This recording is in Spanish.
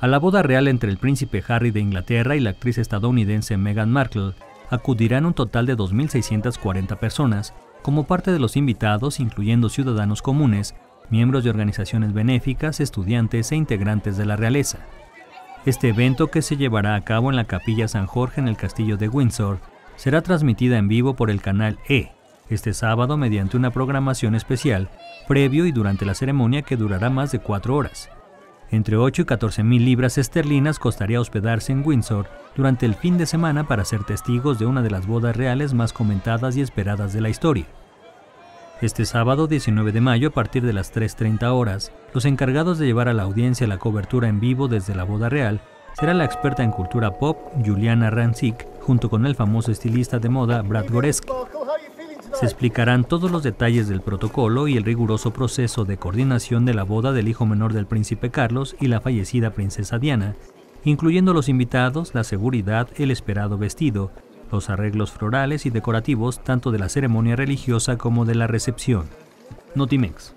A la boda real entre el príncipe Harry de Inglaterra y la actriz estadounidense Meghan Markle acudirán un total de 2.640 personas, como parte de los invitados, incluyendo ciudadanos comunes, miembros de organizaciones benéficas, estudiantes e integrantes de la realeza. Este evento, que se llevará a cabo en la Capilla San Jorge en el Castillo de Windsor, será transmitida en vivo por el canal E, este sábado mediante una programación especial, previo y durante la ceremonia que durará más de cuatro horas. Entre 8 y 14 mil libras esterlinas costaría hospedarse en Windsor durante el fin de semana para ser testigos de una de las bodas reales más comentadas y esperadas de la historia. Este sábado 19 de mayo a partir de las 3.30 horas, los encargados de llevar a la audiencia la cobertura en vivo desde la boda real será la experta en cultura pop Juliana Rancic junto con el famoso estilista de moda Brad Goreski se explicarán todos los detalles del protocolo y el riguroso proceso de coordinación de la boda del hijo menor del príncipe Carlos y la fallecida princesa Diana, incluyendo los invitados, la seguridad, el esperado vestido, los arreglos florales y decorativos tanto de la ceremonia religiosa como de la recepción. Notimex.